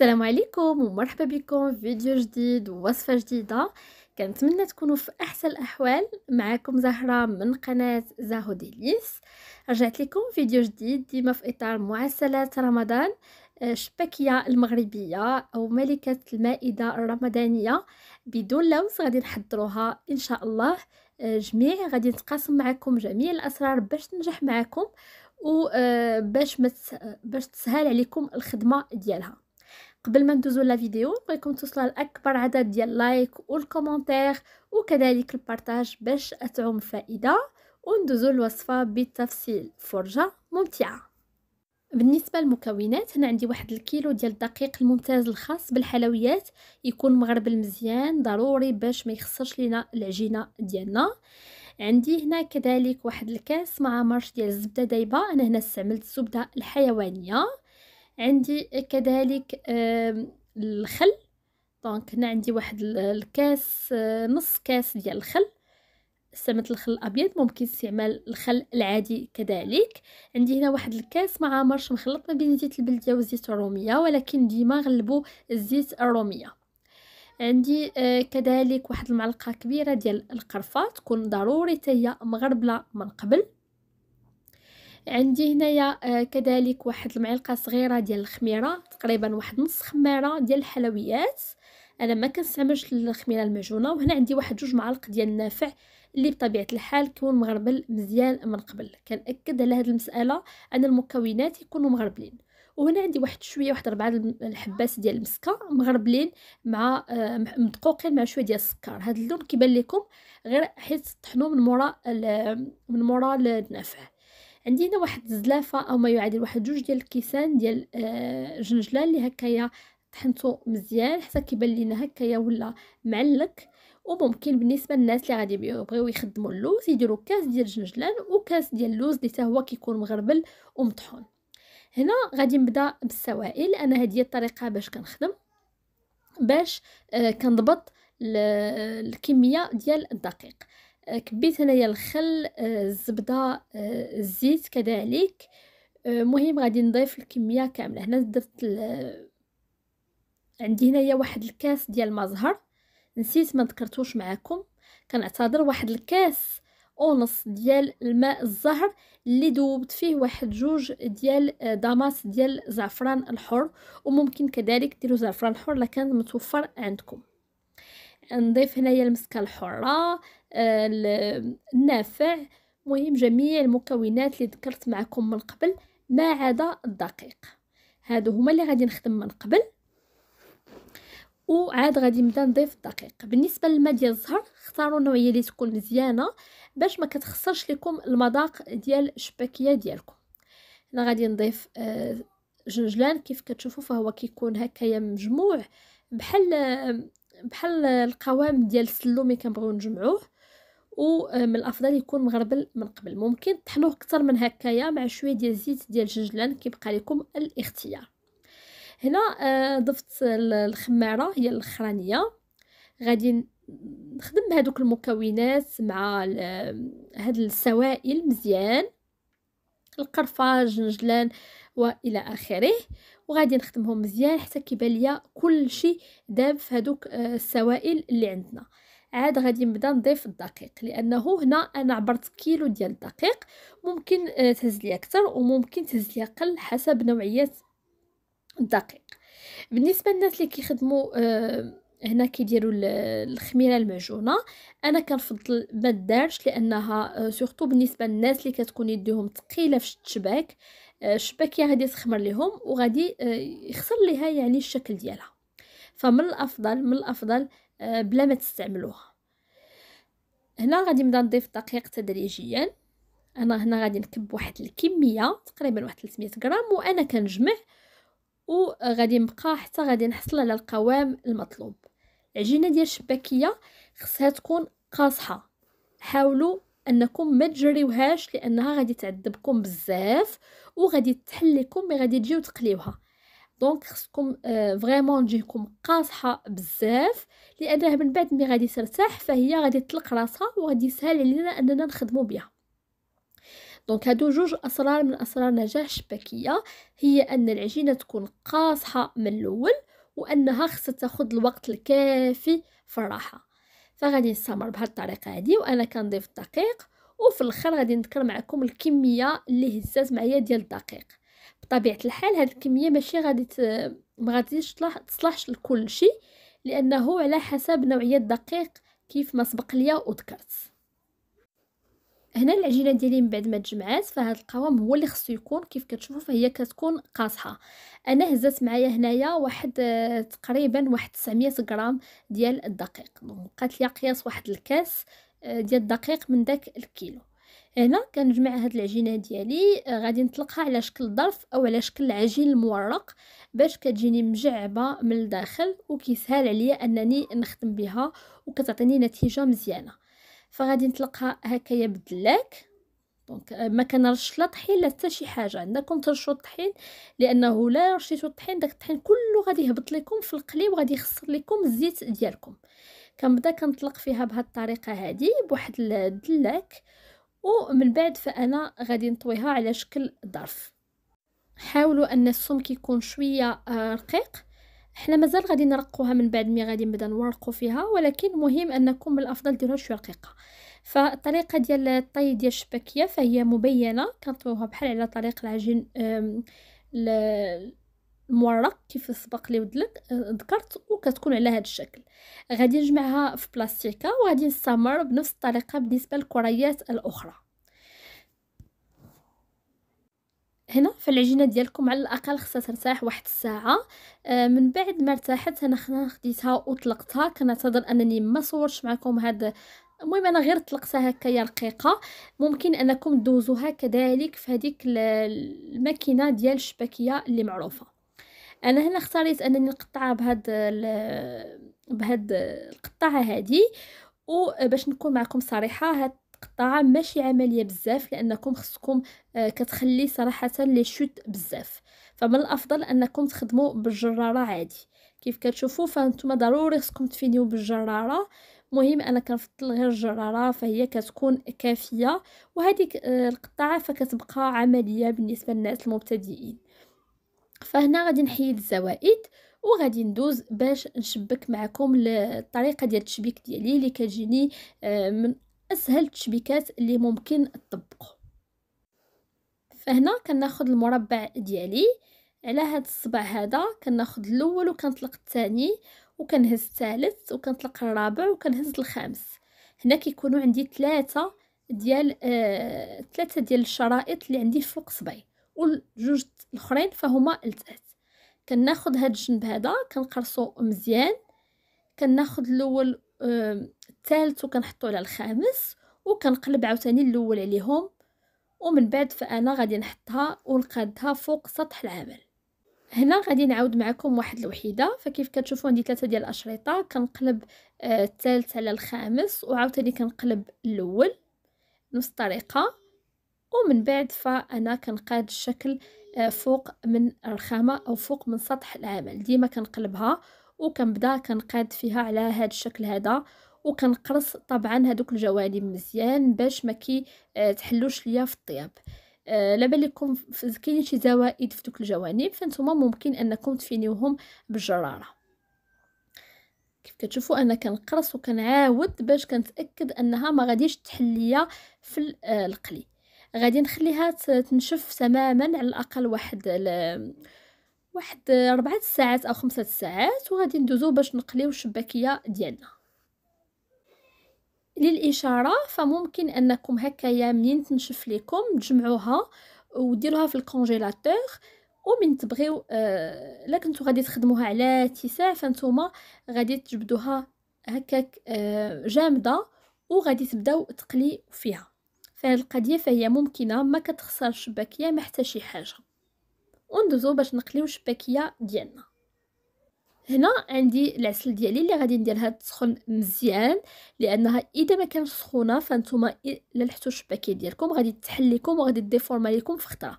السلام عليكم ومرحبا بكم في فيديو جديد ووصفة جديدة كنتمنى تكونوا في احسن الاحوال معكم زهرة من قناة زاهو ديليس رجعت لكم فيديو جديد ديما في اطار معسلات رمضان آه، شباكية المغربية أو ملكة المائدة الرمضانية بدون لوز غادي نحضروها إن شاء الله آه، جميع غادي نتقاسم معكم جميع الأسرار باش تنجح معكم وباش آه، باش تسهل عليكم الخدمة ديالها قبل ما ندوزو لا فيديو بغيتكم توصلوا لاكبر عدد ديال لايك والكومونتير وكذلك البارطاج باش تعم فائده وندوزو الوصفه بالتفصيل فرجه ممتعه بالنسبه للمكونات هنا عندي واحد الكيلو ديال الدقيق الممتاز الخاص بالحلويات يكون مغربل مزيان ضروري باش ما يخسرش لينا العجينه ديالنا عندي هنا كذلك واحد الكاس مع مرش ديال الزبده دايبه انا هنا استعملت الزبده الحيوانيه عندي كذلك الخل دونك هنا عندي واحد الكاس آه، نص كاس ديال الخل سمت الخل الابيض ممكن استعمال الخل العادي كذلك عندي هنا واحد الكاس ما عامرش مخلط ما بين زيت البلديه وزيت الروميه ولكن ديما غلبوا الزيت الروميه عندي آه، كذلك واحد المعلقه كبيره ديال القرفه تكون ضروري تيا مغربله من قبل عندي هنايا آه، كذلك واحد المعلقه صغيره ديال الخميره تقريبا واحد نص خماره ديال الحلويات انا ما كنستعملش الخميره المعجونه وهنا عندي واحد جوج معالق ديال النافع اللي بطبيعه الحال كيكون مغربل مزيان من قبل كنأكد على هذه المساله ان المكونات يكونوا مغربلين وهنا عندي واحد شويه واحد ربعه الحبات ديال المسكه مغربلين مع آه، مدقوقين مع شويه ديال السكر هذا اللون كيبان لكم غير حيت طحنوه من مورا من مورا النافع عندي هنا واحد الزلافه او ما يعادل واحد جوج ديال الكيسان ديال الجنجله آه، اللي هكايا طحنتو مزيان حتى كيبان لينا هكايا ولا معلك وممكن بالنسبه للناس اللي غادي يبغيو يخدموا اللوز يديروا كاس ديال الجنجلان وكاس ديال اللوز اللي حتى هو كيكون مغربل ومطحون هنا غادي نبدا بالسوائل انا هذه الطريقه باش كنخدم باش آه كنضبط آه، الكميه ديال الدقيق كبيت هنايا الخل آه، الزبده آه، الزيت كذلك المهم آه، غادي نضيف الكميه كامله هنا درت عندي هنايا واحد الكاس ديال المزهر نسيت ما ذكرتوش معاكم كنعتذر واحد الكاس ونص ديال الماء الزهر اللي دوبت فيه واحد جوج ديال داماس ديال زعفران الحر وممكن كذلك ديروا زعفران حر لكان متوفر عندكم نضيف هنايا المسكه الحره آه، النافع مهم جميع المكونات اللي ذكرت معكم من قبل ما عدا الدقيق هادو هما اللي غادي نخدم من قبل وعاد غادي نبدا نضيف الدقيق بالنسبه للماء ديال الزهر اختاروا النوعيه اللي تكون مزيانه باش ما كتخسرش لكم المذاق ديال الشباكيه ديالكم هنا غادي نضيف آه، جنجلان كيف كتشوفوا فهو كيكون هكايا مجموع بحال آه، بحال القوام ديال السلومي كنبغيو نجمعوه ومن آه، الافضل يكون مغربل من قبل ممكن تحنوه اكثر من هكايا مع شويه ديال الزيت ديال الجنجلان كيبقى لكم الاختيار هنا آه، ضفت الخماره هي الاخرانيه غادي نخدم بهذوك المكونات مع هاد السوائل مزيان القرفه الجنجلان والى اخره وغادي نخدمهم مزيان حتى كيبان ليا كلشي داب في هذوك آه، السوائل اللي عندنا عاد غادي نبدا نضيف الدقيق لانه هنا انا عبرت كيلو ديال الدقيق ممكن آه، تهز لي اكثر وممكن تهز لي اقل حسب نوعيه الدقيق بالنسبه للناس اللي كيخدموا آه، هنا كيديروا الخميره المعجونه انا كنفضل ما دارش لانها سورتو آه، بالنسبه للناس اللي كتكون يديهم ثقيله في الشباك الشباكيه غادي تخمر لهم وغادي يخسر ليها يعني الشكل ديالها فمن الافضل من الافضل آه، بلا ما تستعملوها هنا غادي نبدا نضيف الدقيق تدريجيا انا هنا غادي نكب واحد الكميه تقريبا واحد 300 غرام وانا كنجمع وغادي نبقى حتى غادي نحصل على القوام المطلوب العجينه ديال الشباكيه خصها تكون قاصحه حاولوا انكم ما تجريوهاش لانها غادي تعذبكم بزاف وغادي تحل لكم مي غادي تجيو تقليوها دونك خصكم آه، فريمون تجيكم قاصحه بزاف لانها من بعد ملي غادي ترتاح فهي غادي تطلق راسها وغادي يسهل علينا اننا نخدمو بها دونك هادو جوج اسرار من اسرار نجاح الشباكيه هي ان العجينه تكون قاصحه من الاول وانها خصها تاخذ الوقت الكافي في الراحه فغادي نستمر بهاد الطريقه هادي وانا كنضيف الدقيق وفي الاخر غادي نذكر معكم الكميه اللي هزات معايا ديال الدقيق بطبيعه الحال هاد الكميه ماشي غادي ما غاديش تصلحش لكل شيء لانه على حسب نوعيه الدقيق كيف ما سبق ليا وذكرت هنا العجينه ديالي من بعد ما تجمعات فهاد القوام هو اللي خصو يكون كيف كتشوفوا فهي كتكون قاصحه انا هزت معايا هنايا واحد آه، تقريبا واحد 900 غرام ديال الدقيق دونك بقات لي قياس واحد الكاس آه، ديال الدقيق من داك الكيلو هنا كنجمع هاد العجينه ديالي آه، غادي نطلقها على شكل ظرف او على شكل عجين مورق باش كتجيني مجعبه من الداخل وكيسهل عليا انني نخدم بها وكتعطيني نتيجه مزيانه فغادي نطلقها هكايا بالدلاك دونك آه، ما كنرش لا طحين لا حتى شي حاجه عندكم ترشوا الطحين لانه لا رشيتوا الطحين داك الطحين كله غادي يهبط لكم في القلي وغادي يخسر لكم الزيت ديالكم كنبدا كنطلق فيها بهاد الطريقه هذه بواحد الدلاك ومن بعد فانا غادي نطويها على شكل ظرف حاولوا ان السمك يكون شويه آه، رقيق حنا مازال غادي نرقوها من بعد مي غادي نبدا نورقو فيها ولكن مهم انكم من الافضل ديروها شويه رقيقه فالطريقه ديال الطي ديال الشباكيه فهي مبينه كنطويوها بحال على طريق العجين المورق كيف سبق لي ودلك أه، ذكرت وكتكون على هذا الشكل غادي نجمعها في بلاستيكه وغادي نستمر بنفس الطريقه بالنسبه للكريات الاخرى هنا فالعجينه ديالكم على الاقل خصها ترتاح واحد الساعه آه من بعد ما ارتاحت انا خديتها وطلقتها كنعتذر انني ما صورتش معكم هذا المهم انا غير طلقتها هكايا رقيقه ممكن انكم دوزوها كذلك في هذيك الماكينه ديال الشباكيه اللي معروفه انا هنا اختاريت انني نقطعها بهاد بهاد القطاعه هذه وباش نكون معكم صريحه هاد القطاعه ماشي عمليه بزاف لانكم خصكم آه، كتخلي صراحه لي شوت بزاف فمن الافضل انكم تخدموا بالجراره عادي كيف كتشوفوا فانتم ضروري خصكم تفينيو بالجراره مهم انا كنفضل غير الجراره فهي كتكون كافيه وهذيك آه، القطاعه فكتبقى عمليه بالنسبه للناس المبتدئين فهنا غادي نحيد الزوائد وغادي ندوز باش نشبك معكم الطريقه ديال التشبيك ديالي اللي كتجيني آه، من اسهل التشبيكات اللي ممكن تطبقوا فهنا كناخذ المربع ديالي على هاد الصبع هذا كناخذ الاول وكنطلق الثاني وكنهز الثالث وكنطلق الرابع وكنهز الخامس هنا كيكونوا عندي ثلاثه ديال آه ثلاثه ديال الشرائط اللي عندي فوق صبعي والجوج الاخرين فهما لتحت كناخد هاد الجنب هذا كنقرصو مزيان كناخد الاول الثالث وكنحطو على الخامس وكنقلب عاوتاني الاول عليهم ومن بعد فانا غادي نحطها ونقادها فوق سطح العمل هنا غادي نعاود معكم واحد الوحيده فكيف كتشوفوا عندي ثلاثه ديال الاشرطه كنقلب آه، الثالث على الخامس وعاوتاني كنقلب الاول نفس الطريقه ومن بعد فأنا كنقاد الشكل آه، فوق من الرخامة أو فوق من سطح العمل ديما كنقلبها وكنبدا كنقاد فيها على هذا الشكل هذا وكنقرص طبعا هذوك الجوانب مزيان باش ما كي آه، تحلوش ليا في الطياب أه لا بالكم كاين شي زوائد في دوك الجوانب فانتوما ممكن انكم تفينيوهم بالجراره كيف كتشوفوا انا كنقرص وكنعاود باش كنتاكد انها ما غاديش تحل ليا في آه، القلي غادي نخليها تنشف تماما على الاقل واحد واحد ربعة الساعات او خمسة الساعات وغادي ندوزو باش نقليو الشباكيه ديالنا للاشاره فممكن انكم هكايا منين تنشف لكم تجمعوها وديروها في الكونجيلاتور ومن تبغيو آه لكن غادي تخدموها على اتساع فانتوما غادي تجبدوها هكاك آه جامده وغادي تبداو تقلي فيها فهاد القضيه فهي ممكنه ما كتخسر الشباكيه ما حتى شي حاجه وندوزو باش نقليو الشباكيه ديالنا هنا عندي العسل ديالي اللي غادي نديرها تسخن مزيان لانها اذا ما كانش سخونه فانتوما الا لحتو الشباكيه ديالكم غادي تحل لكم وغادي ديفورما لكم في خطره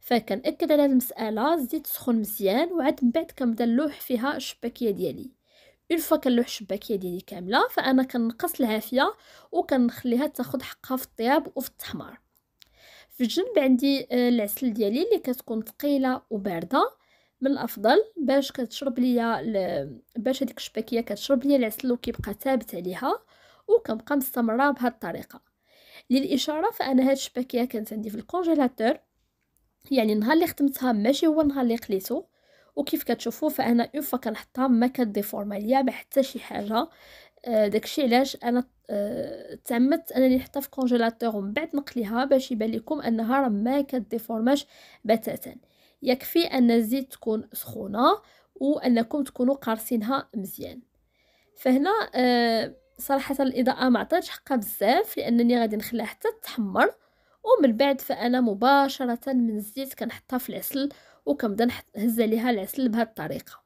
فكنأكد على المساله زيد سخون مزيان وعاد من بعد كنبدا نلوح فيها الشباكيه ديالي اون فوا كنلوح الشباكيه ديالي كامله فانا كنقص العافيه وكنخليها تاخذ حقها في الطياب وفي التحمار في الجنب عندي آه، العسل ديالي اللي كتكون ثقيله وبارده من الافضل باش كتشرب ليا باش هذيك الشباكيه كتشرب ليا العسل وكيبقى ثابت عليها وكنبقى مستمره بهذه الطريقه للاشاره فانا هاد الشباكيه كانت عندي في الكونجيلاتور يعني النهار اللي خدمتها ماشي هو النهار اللي قليته وكيف كتشوفوا فانا اون فوا كنحطها ما كديفورما ليا ما حتى شي حاجه آه، داكشي علاش انا آه تعمدت انني نحطها في كونجيلاتور ومن بعد نقليها باش يبان لكم انها راه ما كديفورماش بتاتا يكفي ان الزيت تكون سخونه وانكم تكونوا قارصينها مزيان فهنا آه، صراحه الاضاءه ما عطاتش حقها بزاف لانني غادي نخليها حتى تحمر ومن بعد فانا مباشره من الزيت كنحطها في العسل وكنبدا نهز عليها العسل بهذه الطريقه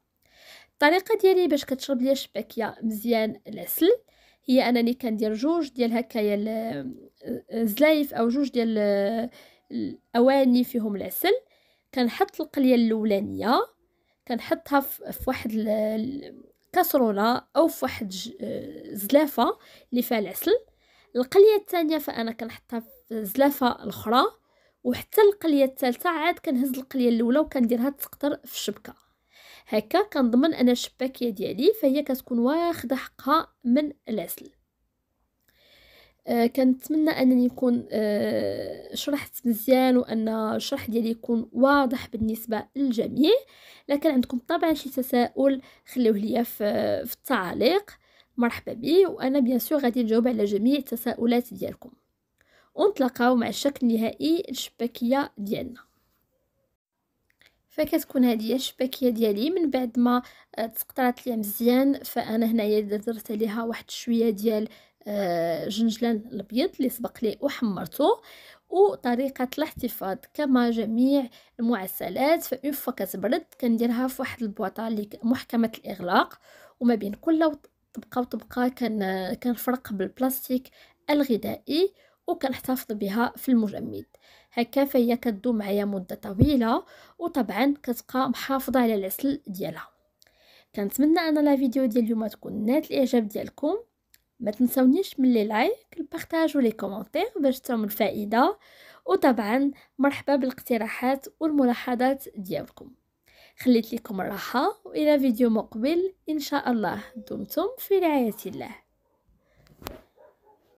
الطريقه ديالي باش كتشرب ليا الشباكيه مزيان العسل هي انني كندير جوج ديال هكايا الزلايف آه، او جوج ديال آه، الاواني فيهم العسل كنحط القليه الاولانيه كنحطها في واحد الكاسرونه او في واحد آه، زلافه اللي فيها العسل القليه الثانيه فانا كنحطها في زلافه اخرى وحتى القليه الثالثه عاد كنهز القليه الاولى وكنديرها تسقطر في الشبكه هكا كنضمن انا الشباكيه ديالي فهي كتكون واخده حقها من العسل آه كنتمنى انني نكون آه شرحت مزيان وان الشرح ديالي يكون واضح بالنسبه للجميع لكن عندكم طبعا شي تساؤل خليوه ليا في, في التعليق مرحبا بي وانا بيان سور غادي نجاوب على جميع التساؤلات ديالكم ونتلاقاو مع الشكل النهائي الشباكيه ديالنا فكتكون هذه الشباكيه ديالي من بعد ما آه، تسقطرات ليا مزيان فانا هنايا درت عليها واحد شويه ديال آه، جنجلان الابيض اللي سبق لي وحمرته وطريقه الاحتفاظ كما جميع المعسلات فاون فوا كتبرد كنديرها في واحد البواطه اللي محكمه الاغلاق وما بين كل طبقه وطبقه كنفرق بالبلاستيك الغذائي وكنحتفظ بها في المجمد هكا فهي كدو معايا مده طويله وطبعا كتبقى محافظه على العسل ديالها كنتمنى ان لا فيديو ديال اليوم تكون نالت الاعجاب ديالكم ما تنسونيش من لي لايك البارطاج ولي كومونتير باش تعمل الفائده وطبعا مرحبا بالاقتراحات والملاحظات ديالكم خليت لكم الراحه والى فيديو مقبل ان شاء الله دمتم في رعايه الله